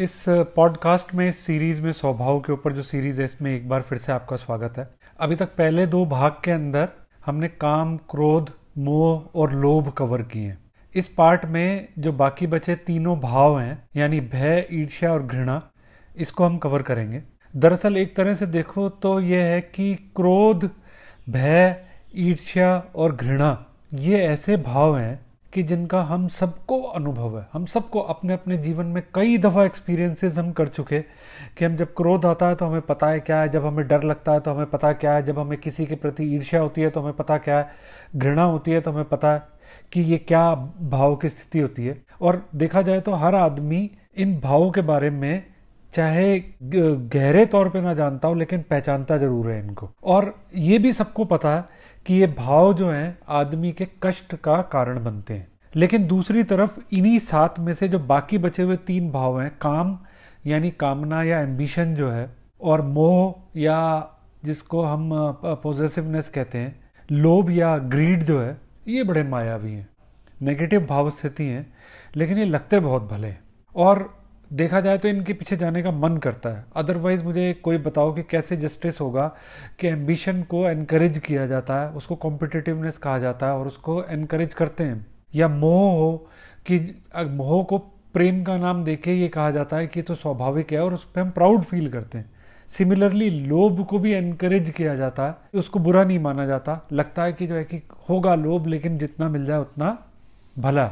इस पॉडकास्ट में इस सीरीज में स्वभाव के ऊपर जो सीरीज है इसमें एक बार फिर से आपका स्वागत है अभी तक पहले दो भाग के अंदर हमने काम क्रोध मोह और लोभ कवर किए हैं इस पार्ट में जो बाकी बचे तीनों भाव हैं यानी भय ईर्ष्या और घृणा इसको हम कवर करेंगे दरअसल एक तरह से देखो तो ये है कि क्रोध भय ईर्ष्या और घृणा ये ऐसे भाव हैं कि जिनका हम सबको अनुभव है हम सबको अपने अपने जीवन में कई दफ़ा एक्सपीरियंसेस हम कर चुके कि हम जब क्रोध आता है तो हमें पता है क्या है जब हमें डर लगता है तो हमें पता क्या है जब हमें किसी के प्रति ईर्ष्या होती है तो हमें पता क्या है घृणा होती है तो हमें पता है कि ये क्या भाव की स्थिति होती है और देखा जाए तो हर आदमी इन भावों के बारे में चाहे गहरे तौर पे ना जानता हूँ लेकिन पहचानता जरूर है इनको और ये भी सबको पता है कि ये भाव जो हैं आदमी के कष्ट का कारण बनते हैं लेकिन दूसरी तरफ इन्हीं सात में से जो बाकी बचे हुए तीन भाव हैं काम यानी कामना या एम्बिशन जो है और मोह या जिसको हम पॉजिटिवनेस कहते हैं लोभ या ग्रीड जो है ये बड़े मायावी हैं नेगेटिव भाव स्थिति हैं लेकिन ये लगते बहुत भले हैं और देखा जाए तो इनके पीछे जाने का मन करता है अदरवाइज़ मुझे कोई बताओ कि कैसे जस्टिस होगा कि एम्बिशन को एनकरेज किया जाता है उसको कॉम्पिटिटिवनेस कहा जाता है और उसको एनकरेज करते हैं या मोह हो कि मोह को प्रेम का नाम देके ये कहा जाता है कि तो स्वाभाविक है और उस पर हम प्राउड फील करते हैं सिमिलरली लोभ को भी इनक्रेज किया जाता है उसको बुरा नहीं माना जाता लगता है कि जो है कि होगा लोभ लेकिन जितना मिल जाए उतना भला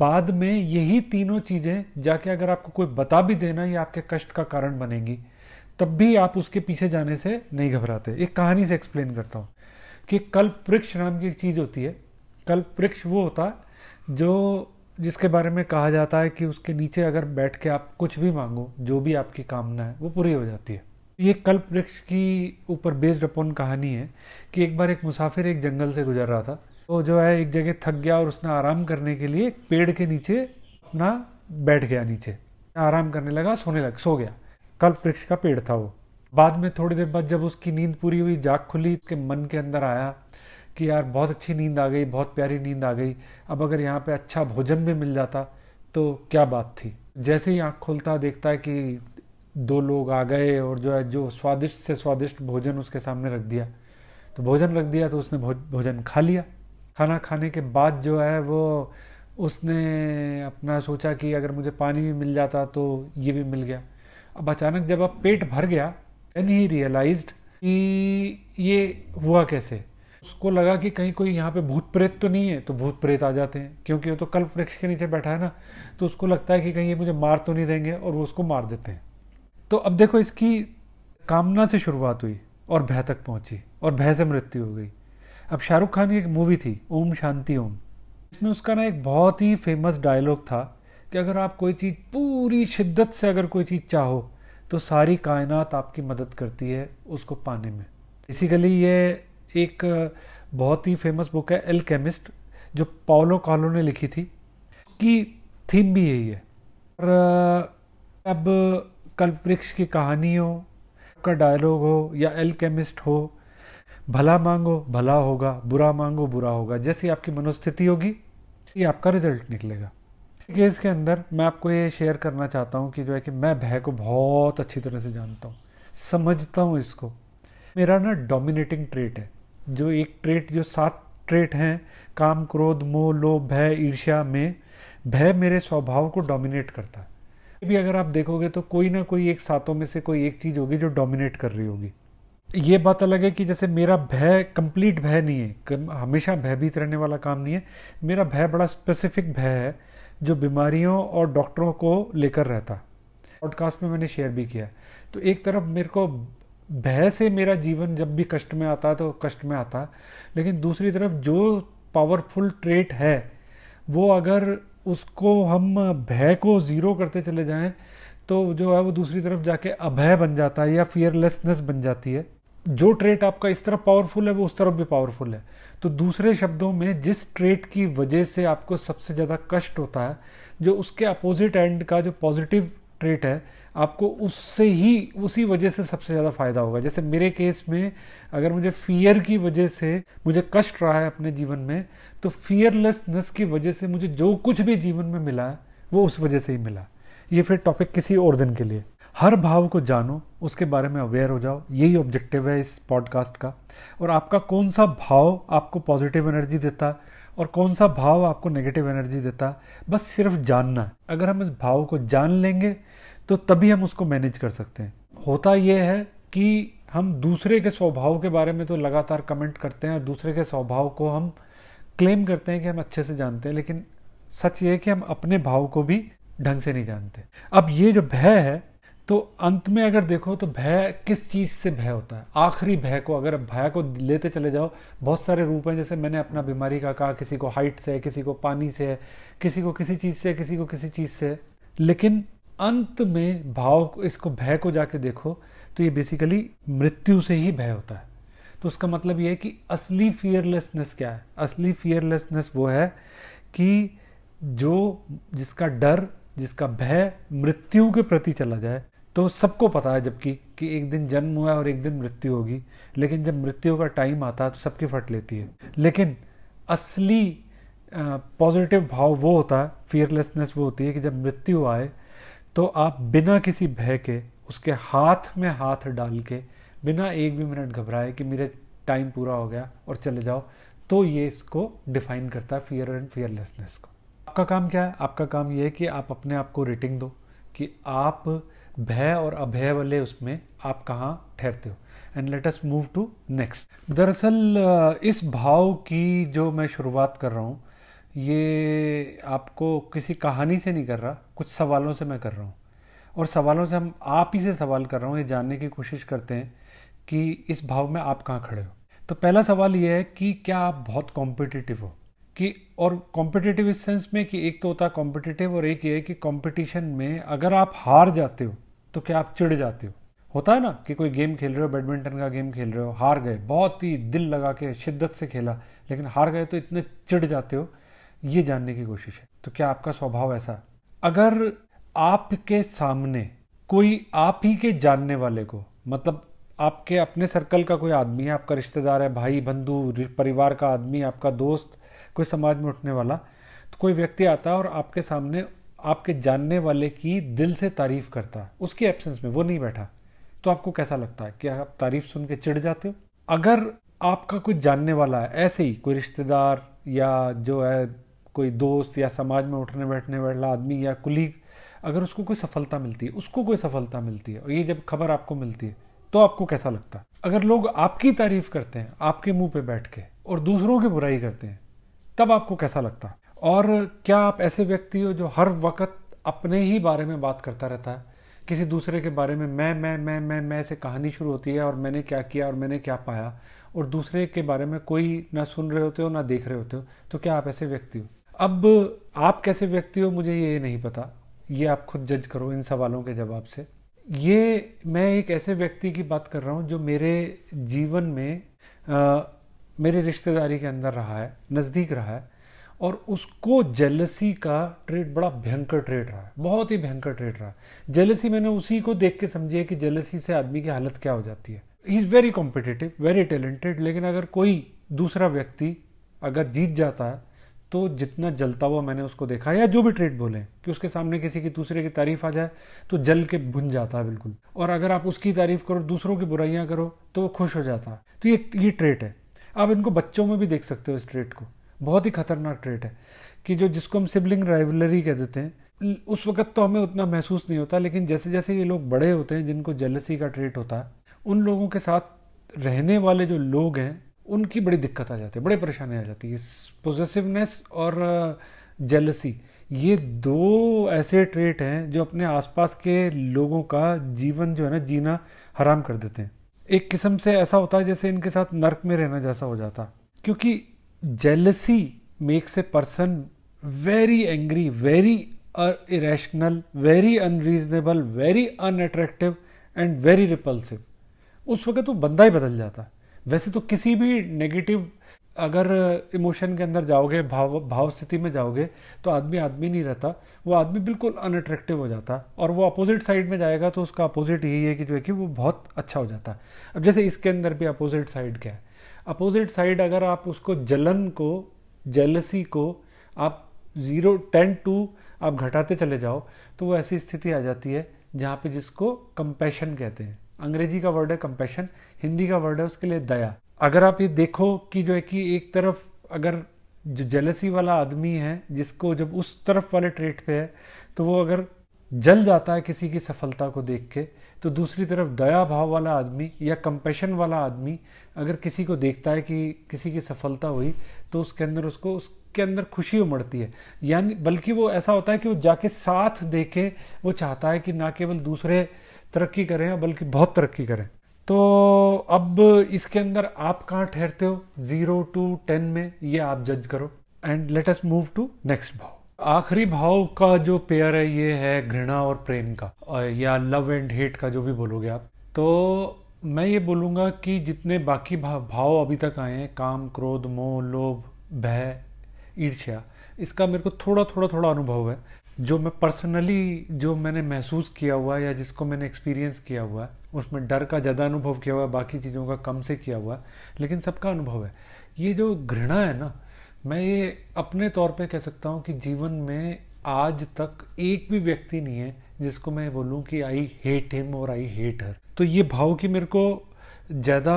बाद में यही तीनों चीज़ें जाके अगर आपको कोई बता भी देना ये आपके कष्ट का कारण बनेगी तब भी आप उसके पीछे जाने से नहीं घबराते एक कहानी से एक्सप्लेन करता हूँ कि कल्प वृक्ष नाम की एक चीज़ होती है कल्प वृक्ष वो होता है जो जिसके बारे में कहा जाता है कि उसके नीचे अगर बैठ के आप कुछ भी मांगो जो भी आपकी कामना है वो पूरी हो जाती है ये कल्प वृक्ष की ऊपर बेस्ड अपॉन कहानी है कि एक बार एक मुसाफिर एक जंगल से गुजर रहा था वो तो जो है एक जगह थक गया और उसने आराम करने के लिए पेड़ के नीचे अपना बैठ गया नीचे आराम करने लगा सोने लग सो गया कल्प वृक्ष का पेड़ था वो बाद में थोड़ी देर बाद जब उसकी नींद पूरी हुई जाग खुली उसके मन के अंदर आया कि यार बहुत अच्छी नींद आ गई बहुत प्यारी नींद आ गई अब अगर यहाँ पे अच्छा भोजन भी मिल जाता तो क्या बात थी जैसे ही आँख खुलता देखता है कि दो लोग आ गए और जो है जो स्वादिष्ट से स्वादिष्ट भोजन उसके सामने रख दिया तो भोजन रख दिया तो उसने भोजन खा लिया खाना खाने के बाद जो है वो उसने अपना सोचा कि अगर मुझे पानी भी मिल जाता तो ये भी मिल गया अब अचानक जब अब पेट भर गया देन ही रियलाइज कि ये हुआ कैसे उसको लगा कि कहीं कोई यहाँ पे भूत प्रेत तो नहीं है तो भूत प्रेत आ जाते हैं क्योंकि वो तो कल्प वृक्ष के नीचे बैठा है ना तो उसको लगता है कि कहीं ये मुझे मार तो नहीं देंगे और वो उसको मार देते हैं तो अब देखो इसकी कामना से शुरुआत हुई और भय तक पहुंची और भय से मृत्यु हो गई अब शाहरुख खान की एक मूवी थी ओम शांति ओम इसमें उसका ना एक बहुत ही फेमस डायलॉग था कि अगर आप कोई चीज़ पूरी शिद्दत से अगर कोई चीज़ चाहो तो सारी कायनात आपकी मदद करती है उसको पाने में बेसिकली ये एक बहुत ही फेमस बुक है एल केमिस्ट जो पाओलो कॉलो ने लिखी थी कि थीम भी यही है और अब कल्प वृक्ष की हो का डायलॉग हो या एल केमिस्ट हो भला मांगो भला होगा बुरा मांगो बुरा होगा जैसी आपकी मनोस्थिति होगी ये आपका रिजल्ट निकलेगा ठीक है इसके अंदर मैं आपको ये शेयर करना चाहता हूँ कि जो है कि मैं भय को बहुत अच्छी तरह से जानता हूँ समझता हूँ इसको मेरा ना डोमिनेटिंग ट्रेट है जो एक ट्रेट जो सात ट्रेट हैं काम क्रोध मोह लोभ भय ईर्ष्या में भय मेरे स्वभाव को डोमिनेट करता है भी अगर आप देखोगे तो कोई ना कोई एक सातों में से कोई एक चीज़ होगी जो डोमिनेट कर रही होगी ये बात अलग है कि जैसे मेरा भय कंप्लीट भय नहीं है हमेशा भयभीत रहने वाला काम नहीं है मेरा भय बड़ा स्पेसिफिक भय है जो बीमारियों और डॉक्टरों को लेकर रहता पॉडकास्ट में मैंने शेयर भी किया तो एक तरफ मेरे को भय से मेरा जीवन जब भी कष्ट में आता है तो कष्ट में आता लेकिन दूसरी तरफ जो पावरफुल ट्रेट है वो अगर उसको हम भय को ज़ीरो करते चले जाएं तो जो है वो दूसरी तरफ जाके अभय बन जाता है या फियरलेसनेस बन जाती है जो ट्रेट आपका इस तरफ पावरफुल है वो उस तरफ भी पावरफुल है तो दूसरे शब्दों में जिस ट्रेट की वजह से आपको सबसे ज़्यादा कष्ट होता है जो उसके अपोजिट एंड का जो पॉजिटिव ट्रेट है आपको उससे ही उसी वजह से सबसे ज़्यादा फायदा होगा जैसे मेरे केस में अगर मुझे फियर की वजह से मुझे कष्ट रहा है अपने जीवन में तो फियरलेसनेस की वजह से मुझे जो कुछ भी जीवन में मिला वो उस वजह से ही मिला ये फिर टॉपिक किसी और दिन के लिए हर भाव को जानो उसके बारे में अवेयर हो जाओ यही ऑब्जेक्टिव है इस पॉडकास्ट का और आपका कौन सा भाव आपको पॉजिटिव एनर्जी देता है और कौन सा भाव आपको नेगेटिव एनर्जी देता है बस सिर्फ जानना है अगर हम इस भाव को जान लेंगे तो तभी हम उसको मैनेज कर सकते हैं होता यह है कि हम दूसरे के स्वभाव के बारे में तो लगातार कमेंट करते हैं और दूसरे के स्वभाव को हम क्लेम करते हैं कि हम अच्छे से जानते हैं लेकिन सच ये है कि हम अपने भाव को भी ढंग से नहीं जानते अब ये जो भय है तो अंत में अगर देखो तो भय किस चीज़ से भय होता है आखिरी भय को अगर भय को लेते चले जाओ बहुत सारे रूप हैं जैसे मैंने अपना बीमारी का कहा किसी को हाइट से किसी को पानी से किसी को किसी चीज़ से किसी को किसी चीज़ से लेकिन अंत में भाव इसको भय को जाके देखो तो ये बेसिकली मृत्यु से ही भय होता है तो उसका मतलब ये है कि असली फियरलेसनेस क्या है असली फियरलेसनेस वो है कि जो जिसका डर जिसका भय मृत्यु के प्रति चला जाए तो सबको पता है जबकि कि एक दिन जन्म हुआ है और एक दिन मृत्यु होगी लेकिन जब मृत्यु का टाइम आता है तो सबकी फट लेती है लेकिन असली पॉजिटिव भाव वो होता है फियरलेसनेस वो होती है कि जब मृत्यु आए तो आप बिना किसी भय के उसके हाथ में हाथ डाल के बिना एक भी मिनट घबराए कि मेरे टाइम पूरा हो गया और चले जाओ तो ये इसको डिफाइन करता है फियर एंड फियरलेसनेस को आपका काम क्या है आपका काम ये है कि आप अपने आप को रेटिंग दो कि आप भय और अभय वाले उसमें आप कहाँ ठहरते हो and let us move to next दरअसल इस भाव की जो मैं शुरुआत कर रहा हूँ ये आपको किसी कहानी से नहीं कर रहा कुछ सवालों से मैं कर रहा हूँ और सवालों से हम आप ही से सवाल कर रहा हूँ ये जानने की कोशिश करते हैं कि इस भाव में आप कहाँ खड़े हो तो पहला सवाल ये है कि क्या आप बहुत कॉम्पिटिटिव हो कि और कॉम्पिटिटिव इस सेंस में कि एक तो होता है कॉम्पिटिटिव और एक ये है कि कंपटीशन में अगर आप हार जाते हो तो क्या आप चिड़ जाते हो होता है ना कि कोई गेम खेल रहे हो बैडमिंटन का गेम खेल रहे हो हार गए बहुत ही दिल लगा के शिद्दत से खेला लेकिन हार गए तो इतने चिढ़ जाते हो ये जानने की कोशिश है तो क्या आपका स्वभाव ऐसा अगर आपके सामने कोई आप ही के जानने वाले को मतलब आपके अपने सर्कल का कोई आदमी है आपका रिश्तेदार है भाई बंधु परिवार का आदमी आपका दोस्त कोई समाज में उठने वाला तो कोई व्यक्ति आता है और आपके सामने आपके जानने वाले की दिल से तारीफ करता है उसकी एब्सेंस में वो नहीं बैठा तो आपको कैसा लगता है कि आप तारीफ सुन के चिढ़ जाते हो अगर आपका कोई जानने वाला है ऐसे ही कोई रिश्तेदार या जो है कोई दोस्त या समाज में उठने बैठने वाला आदमी या कुलीग अगर उसको कोई सफलता मिलती है उसको कोई सफलता मिलती है और ये जब खबर आपको मिलती है तो आपको कैसा लगता है अगर लोग आपकी तारीफ करते हैं आपके मुंह पे बैठ के और दूसरों की बुराई करते हैं तब आपको कैसा लगता है और क्या आप ऐसे व्यक्ति हो जो हर वक्त अपने ही बारे में बात करता रहता है किसी दूसरे के बारे में मैं मैं मैं मैं मैं से कहानी शुरू होती है और मैंने क्या किया और मैंने क्या पाया और दूसरे के बारे में कोई ना सुन रहे होते हो ना देख रहे होते हो तो क्या आप ऐसे व्यक्ति हो अब आप कैसे व्यक्ति हो मुझे ये नहीं पता ये आप खुद जज करो इन सवालों के जवाब से ये मैं एक ऐसे व्यक्ति की बात कर रहा हूँ जो मेरे जीवन में आ, मेरे रिश्तेदारी के अंदर रहा है नज़दीक रहा है और उसको जेलसी का ट्रेड बड़ा भयंकर ट्रेड रहा है बहुत ही भयंकर ट्रेड रहा है जेलसी मैंने उसी को देख के समझी है कि जेलसी से आदमी की हालत क्या हो जाती है he is very competitive very talented लेकिन अगर कोई दूसरा व्यक्ति अगर जीत जाता है तो जितना जलता हुआ मैंने उसको देखा या जो भी ट्रेड बोले कि उसके सामने किसी की दूसरे की तारीफ आ जाए तो जल के भुन जाता है बिल्कुल और अगर आप उसकी तारीफ करो दूसरों की बुराइयां करो तो वो खुश हो जाता है तो ये ये ट्रेट है आप इनको बच्चों में भी देख सकते हो इस ट्रेट को बहुत ही खतरनाक ट्रेट है कि जो जिसको हम सिबलिंग राइवलरी कह देते हैं उस वक्त तो हमें उतना महसूस नहीं होता लेकिन जैसे जैसे ये लोग बड़े होते हैं जिनको जेलसी का ट्रेट होता है उन लोगों के साथ रहने वाले जो लोग हैं उनकी बड़ी दिक्कत आ जाती है बड़ी परेशानी आ जाती है पोजेसिवनेस और जेलसी ये दो ऐसे ट्रेट हैं जो अपने आसपास के लोगों का जीवन जो है ना जीना हराम कर देते हैं एक किस्म से ऐसा होता है जैसे इनके साथ नर्क में रहना जैसा हो जाता क्योंकि jealousy makes a person very angry very irrational very unreasonable very unattractive and very repulsive उस वक्त वो तो बंदा ही बदल जाता है वैसे तो किसी भी नेगेटिव अगर इमोशन uh, के अंदर जाओगे भाव भाव स्थिति में जाओगे तो आदमी आदमी नहीं रहता वो आदमी बिल्कुल अनअट्रैक्टिव हो जाता और वो अपोजिट साइड में जाएगा तो उसका अपोजिट यही है कि जो है कि वो बहुत अच्छा हो जाता है अब जैसे इसके अंदर भी अपोजिट साइड क्या है अपोजिट साइड अगर आप उसको जलन को जेलसी को आप ज़ीरो टेन टू आप घटाते चले जाओ तो वो ऐसी स्थिति आ जाती है जहाँ पे जिसको कंपैशन कहते हैं अंग्रेजी का वर्ड है कंपैशन हिंदी का वर्ड है उसके लिए दया अगर आप ये देखो कि जो है कि एक तरफ अगर जो जेलसी वाला आदमी है जिसको जब उस तरफ वाले ट्रेट पे है तो वो अगर जल जाता है किसी की सफलता को देख के तो दूसरी तरफ दया भाव वाला आदमी या कंपेशन वाला आदमी अगर किसी को देखता है कि किसी की सफलता हुई तो उसके अंदर उसको उसके अंदर खुशी उमड़ती है यानी बल्कि वो ऐसा होता है कि वो जाके साथ देखे वो चाहता है कि ना केवल दूसरे तरक्की करें बल्कि बहुत तरक्की करें तो अब इसके अंदर आप कहाँ ठहरते हो जीरो टू टेन में ये आप जज करो and let us move to next भाव आखिरी भाव का जो पेयर है ये है घृणा और प्रेम का या लव एंड हेट का जो भी बोलोगे आप तो मैं ये बोलूँगा कि जितने बाकी भाव अभी तक आए हैं काम क्रोध मोह लोभ भय ईर्ष्या इसका मेरे को थोड़ा थोड़ा थोड़ा अनुभव है जो मैं पर्सनली जो मैंने महसूस किया हुआ है या जिसको मैंने एक्सपीरियंस किया हुआ है उसमें डर का ज़्यादा अनुभव किया हुआ है बाकी चीज़ों का कम से किया हुआ है लेकिन सबका अनुभव है ये जो घृणा है ना मैं ये अपने तौर पे कह सकता हूँ कि जीवन में आज तक एक भी व्यक्ति नहीं है जिसको मैं बोलूँ कि आई हेट हिम और आई हेट हर तो ये भाव की मेरे को ज़्यादा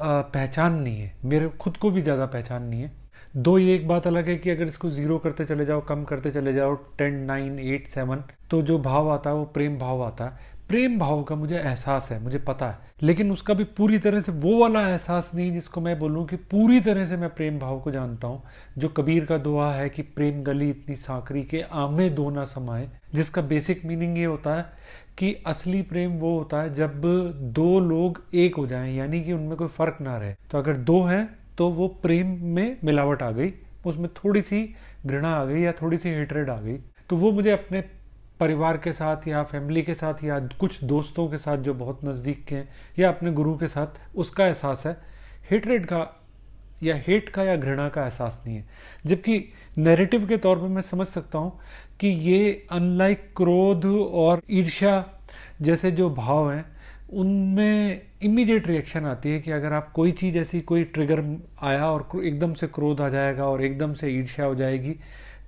पहचान नहीं है मेरे खुद को भी ज़्यादा पहचान नहीं है दो ये एक बात अलग है कि अगर इसको ज़ीरो करते चले जाओ कम करते चले जाओ टेन नाइन एट सेवन तो जो भाव आता है वो प्रेम भाव आता है प्रेम भाव का मुझे एहसास है मुझे पता है लेकिन उसका भी पूरी तरह से वो वाला एहसास नहीं जिसको मैं बोलूँ कि पूरी तरह से मैं प्रेम भाव को जानता हूँ जो कबीर का दोहा है कि प्रेम गली इतनी साकरी के आमे दो ना समाए जिसका बेसिक मीनिंग ये होता है कि असली प्रेम वो होता है जब दो लोग एक हो जाएं यानी कि उनमें कोई फर्क ना रहे तो अगर दो हैं तो वो प्रेम में मिलावट आ गई उसमें थोड़ी सी घृणा आ गई या थोड़ी सी हेटरेड आ गई तो वो मुझे अपने परिवार के साथ या फैमिली के साथ या कुछ दोस्तों के साथ जो बहुत नज़दीक के हैं या अपने गुरु के साथ उसका एहसास है हेटरेट का या हेट का या घृणा का एहसास नहीं है जबकि नैरेटिव के तौर पर मैं समझ सकता हूँ कि ये अनलाइक क्रोध और ईर्ष्या जैसे जो भाव हैं उनमें इमीडिएट रिएक्शन आती है कि अगर आप कोई चीज़ ऐसी कोई ट्रिगर आया और एकदम से क्रोध आ जाएगा और एकदम से ईर्ष्या हो जाएगी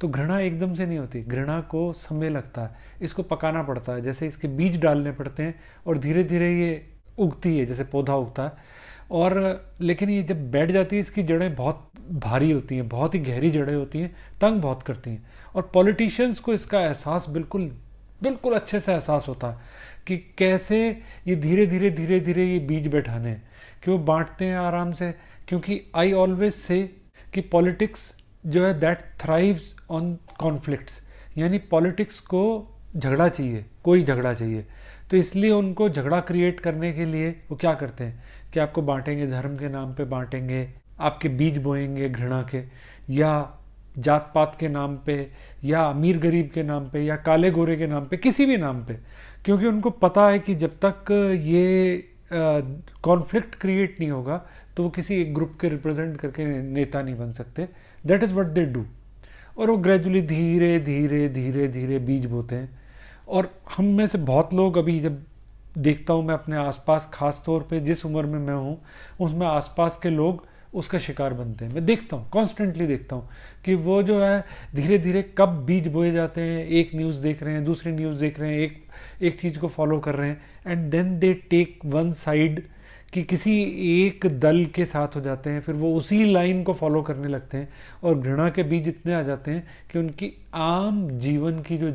तो घृणा एकदम से नहीं होती घृणा को समय लगता है इसको पकाना पड़ता है जैसे इसके बीज डालने पड़ते हैं और धीरे धीरे ये उगती है जैसे पौधा उगता है और लेकिन ये जब बैठ जाती है इसकी जड़ें बहुत भारी होती हैं बहुत ही गहरी जड़ें होती हैं तंग बहुत करती हैं और पॉलिटिशियंस को इसका एहसास बिल्कुल बिल्कुल अच्छे से एहसास होता है कि कैसे ये धीरे धीरे धीरे धीरे ये बीज बैठाने कि वो बांटते हैं आराम से क्योंकि आई ऑलवेज से कि पॉलिटिक्स जो है दैट थ्राइव्स ऑन कॉन्फ्लिक्ट्स यानी पॉलिटिक्स को झगड़ा चाहिए कोई झगड़ा चाहिए तो इसलिए उनको झगड़ा क्रिएट करने के लिए वो क्या करते हैं कि आपको बांटेंगे धर्म के नाम पे बांटेंगे आपके बीज बोएंगे घृणा के या जात पात के नाम पे या अमीर गरीब के नाम पे या काले गोरे के नाम पे किसी भी नाम पे क्योंकि उनको पता है कि जब तक ये कॉन्फ्लिक्ट क्रिएट नहीं होगा तो वो किसी एक ग्रुप के रिप्रेजेंट करके नेता नहीं बन सकते that is what they do और वो ग्रेजुअली धीरे धीरे धीरे धीरे बीज बोते हैं और हम में से बहुत लोग अभी जब देखता हूँ मैं अपने आसपास खास तौर पे जिस उम्र में मैं हूँ उसमें आसपास के लोग उसका शिकार बनते हैं मैं देखता हूँ कॉन्स्टेंटली देखता हूँ कि वो जो है धीरे धीरे कब बीज बोए जाते हैं एक न्यूज़ देख रहे हैं दूसरी न्यूज़ देख रहे हैं एक एक चीज़ को फॉलो कर रहे हैं and then they take one side कि किसी एक दल के साथ हो जाते हैं फिर वो उसी लाइन को फॉलो करने लगते हैं और घृणा के बीज इतने आ जाते हैं कि उनकी आम जीवन की जो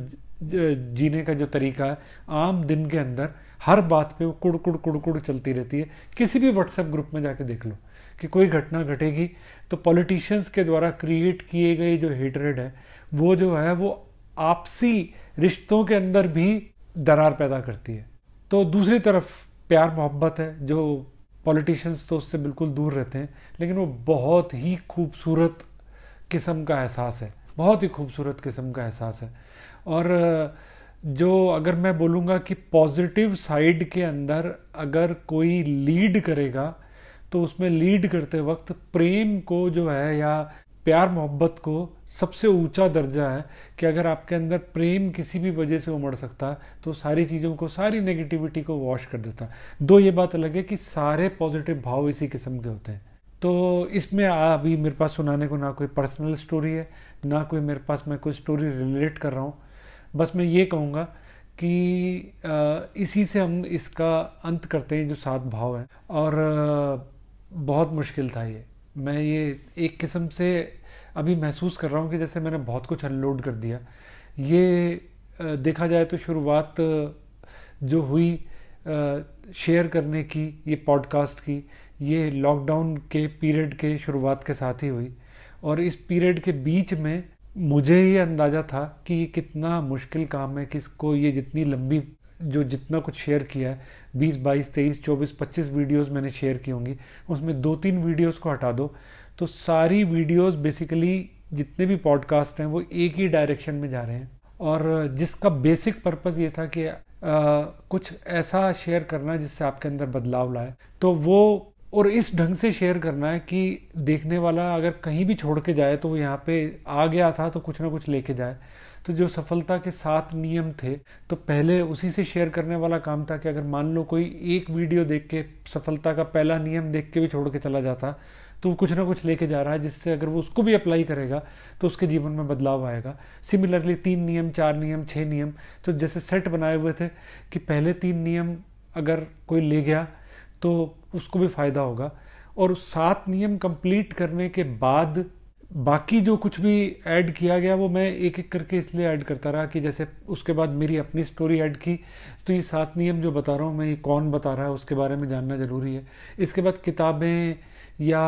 जीने का जो तरीका है आम दिन के अंदर हर बात पे वो कुड़ कुड़ कुड़ कुड़ चलती रहती है किसी भी व्हाट्सएप ग्रुप में जाके देख लो कि कोई घटना घटेगी तो पॉलिटिशियंस के द्वारा क्रिएट किए गए जो हेटरेड है वो जो है वो आपसी रिश्तों के अंदर भी दरार पैदा करती है तो दूसरी तरफ प्यार मोहब्बत है जो पॉलिटिशियंस तो उससे बिल्कुल दूर रहते हैं लेकिन वो बहुत ही खूबसूरत किस्म का एहसास है बहुत ही खूबसूरत किस्म का एहसास है और जो अगर मैं बोलूँगा कि पॉजिटिव साइड के अंदर अगर कोई लीड करेगा तो उसमें लीड करते वक्त प्रेम को जो है या प्यार मोहब्बत को सबसे ऊंचा दर्जा है कि अगर आपके अंदर प्रेम किसी भी वजह से उमड़ सकता है तो सारी चीज़ों को सारी नेगेटिविटी को वॉश कर देता है दो ये बात अलग है कि सारे पॉजिटिव भाव इसी किस्म के होते हैं तो इसमें अभी मेरे पास सुनाने को ना कोई पर्सनल स्टोरी है ना कोई मेरे पास मैं कोई स्टोरी रिलेट कर रहा हूँ बस मैं ये कहूँगा कि इसी से हम इसका अंत करते हैं जो सात भाव हैं और बहुत मुश्किल था ये मैं ये एक किस्म से अभी महसूस कर रहा हूँ कि जैसे मैंने बहुत कुछ अनलोड कर दिया ये देखा जाए तो शुरुआत जो हुई शेयर करने की ये पॉडकास्ट की ये लॉकडाउन के पीरियड के शुरुआत के साथ ही हुई और इस पीरियड के बीच में मुझे ये अंदाज़ा था कि ये कितना मुश्किल काम है किसको ये जितनी लंबी जो जितना कुछ शेयर किया है बीस बाईस तेईस चौबीस पच्चीस वीडियोस मैंने शेयर की होंगी उसमें दो तीन वीडियोस को हटा दो तो सारी वीडियोस बेसिकली जितने भी पॉडकास्ट हैं वो एक ही डायरेक्शन में जा रहे हैं और जिसका बेसिक पर्पस ये था कि आ, कुछ ऐसा शेयर करना जिससे आपके अंदर बदलाव लाए तो वो और इस ढंग से शेयर करना है कि देखने वाला अगर कहीं भी छोड़ के जाए तो वो यहाँ पे आ गया था तो कुछ ना कुछ लेके जाए तो जो सफलता के सात नियम थे तो पहले उसी से शेयर करने वाला काम था कि अगर मान लो कोई एक वीडियो देख के सफलता का पहला नियम देख के भी छोड़ के चला जाता तो कुछ ना कुछ लेके जा रहा है जिससे अगर वो उसको भी अप्लाई करेगा तो उसके जीवन में बदलाव आएगा सिमिलरली तीन नियम चार नियम छः नियम तो जैसे सेट बनाए हुए थे कि पहले तीन नियम अगर कोई ले गया तो उसको भी फ़ायदा होगा और सात नियम कंप्लीट करने के बाद बाकी जो कुछ भी ऐड किया गया वो मैं एक एक करके इसलिए ऐड करता रहा कि जैसे उसके बाद मेरी अपनी स्टोरी ऐड की तो ये सात नियम जो बता रहा हूँ मैं ये कौन बता रहा है उसके बारे में जानना ज़रूरी है इसके बाद किताबें या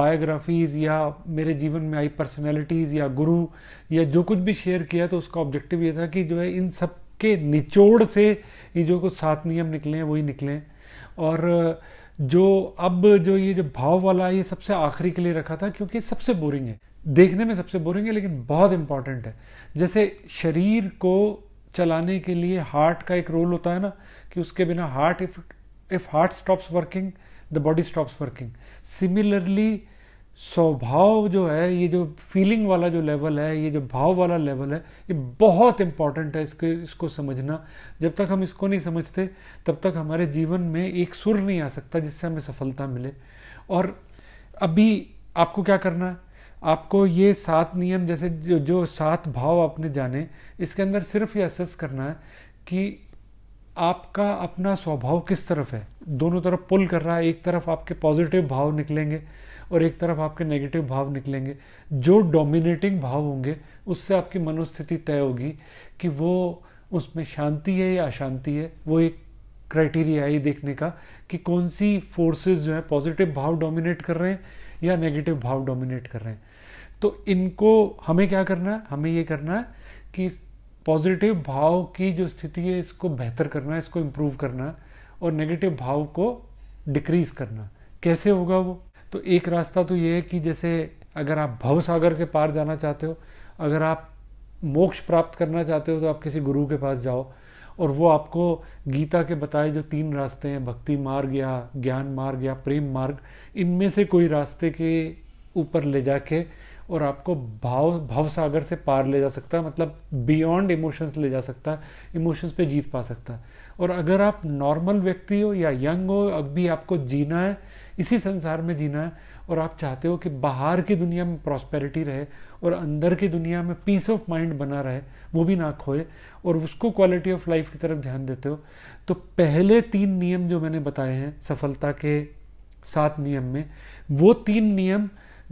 बायोग्राफीज़ या मेरे जीवन में आई पर्सनैलिटीज़ या गुरु या जो कुछ भी शेयर किया तो उसका ऑब्जेक्टिव ये था कि जो है इन सब के निचोड़ से ये जो कुछ सात नियम निकले हैं वही निकले और जो अब जो ये जो भाव वाला ये सबसे आखिरी के लिए रखा था क्योंकि सबसे बोरिंग है देखने में सबसे बोरिंग है लेकिन बहुत इंपॉर्टेंट है जैसे शरीर को चलाने के लिए हार्ट का एक रोल होता है ना कि उसके बिना heart if if heart stops working the body stops working similarly स्वभाव जो है ये जो फीलिंग वाला जो लेवल है ये जो भाव वाला लेवल है ये बहुत इंपॉर्टेंट है इसके इसको समझना जब तक हम इसको नहीं समझते तब तक हमारे जीवन में एक सुर नहीं आ सकता जिससे हमें सफलता मिले और अभी आपको क्या करना है आपको ये सात नियम जैसे जो जो सात भाव आपने जाने इसके अंदर सिर्फ ये असेस करना है कि आपका अपना स्वभाव किस तरफ है दोनों तरफ पुल कर रहा है एक तरफ आपके पॉजिटिव भाव निकलेंगे और एक तरफ आपके नेगेटिव भाव निकलेंगे जो डोमिनेटिंग भाव होंगे उससे आपकी मनोस्थिति तय होगी कि वो उसमें शांति है या अशांति है वो एक क्राइटेरिया है ये देखने का कि कौन सी फोर्सेस जो है पॉजिटिव भाव डोमिनेट कर रहे हैं या नेगेटिव भाव डोमिनेट कर रहे हैं तो इनको हमें क्या करना है हमें ये करना है कि पॉजिटिव भाव की जो स्थिति है इसको बेहतर करना है इसको इम्प्रूव करना और नेगेटिव भाव को डिक्रीज करना कैसे होगा वो तो एक रास्ता तो ये है कि जैसे अगर आप भव सागर के पार जाना चाहते हो अगर आप मोक्ष प्राप्त करना चाहते हो तो आप किसी गुरु के पास जाओ और वो आपको गीता के बताए जो तीन रास्ते हैं भक्ति मार्ग या ज्ञान मार्ग या प्रेम मार्ग इनमें से कोई रास्ते के ऊपर ले जाके और आपको भाव भाव सागर से पार ले जा सकता है मतलब बियॉन्ड इमोशंस ले जा सकता है इमोशंस पे जीत पा सकता है और अगर आप नॉर्मल व्यक्ति हो या यंग हो अब भी आपको जीना है इसी संसार में जीना है और आप चाहते हो कि बाहर की दुनिया में प्रॉस्पेरिटी रहे और अंदर की दुनिया में पीस ऑफ माइंड बना रहे वो भी ना खोए और उसको क्वालिटी ऑफ लाइफ की तरफ ध्यान देते हो तो पहले तीन नियम जो मैंने बताए हैं सफलता के सात नियम में वो तीन नियम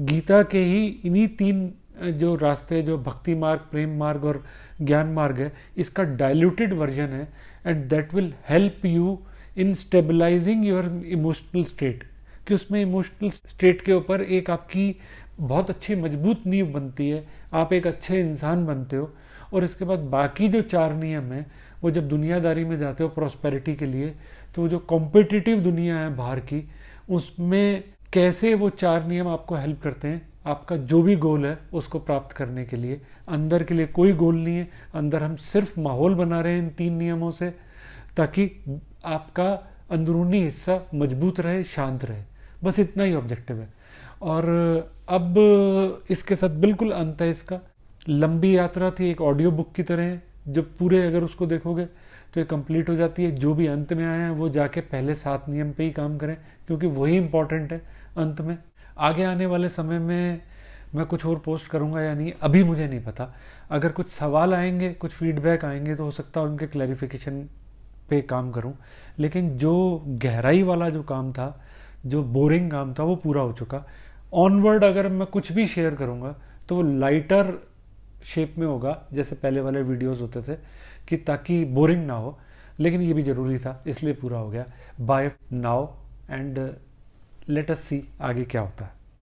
गीता के ही इन्हीं तीन जो रास्ते जो भक्ति मार्ग प्रेम मार्ग और ज्ञान मार्ग है इसका डायल्यूटेड वर्जन है and that will help you in stabilising your emotional state कि उसमें इमोशनल स्टेट के ऊपर एक आपकी बहुत अच्छी मजबूत नींव बनती है आप एक अच्छे इंसान बनते हो और इसके बाद बाकी जो चार नियम हैं वो जब दुनियादारी में जाते हो प्रॉस्पेरिटी के लिए तो जो कॉम्पिटिटिव दुनिया है बाहर की उसमें कैसे वो चार नियम आपको हेल्प करते हैं आपका जो भी गोल है उसको प्राप्त करने के लिए अंदर के लिए कोई गोल नहीं है अंदर हम सिर्फ माहौल बना रहे हैं इन तीन नियमों से ताकि आपका अंदरूनी हिस्सा मजबूत रहे शांत रहे बस इतना ही ऑब्जेक्टिव है और अब इसके साथ बिल्कुल अंत है इसका लंबी यात्रा थी एक ऑडियो बुक की तरह है जो पूरे अगर उसको देखोगे तो ये कंप्लीट हो जाती है जो भी अंत में आए हैं वो जाके पहले सात नियम पे ही काम करें क्योंकि वही इम्पॉर्टेंट है अंत में आगे आने वाले समय में मैं कुछ और पोस्ट करूँगा या नहीं अभी मुझे नहीं पता अगर कुछ सवाल आएंगे कुछ फीडबैक आएंगे तो हो सकता है उनके क्लैरिफिकेशन पे काम करूँ लेकिन जो गहराई वाला जो काम था जो बोरिंग काम था वो पूरा हो चुका ऑनवर्ड अगर मैं कुछ भी शेयर करूँगा तो वो लाइटर शेप में होगा जैसे पहले वाले वीडियोस होते थे कि ताकि बोरिंग ना हो लेकिन ये भी ज़रूरी था इसलिए पूरा हो गया by now and let us see आगे क्या होता है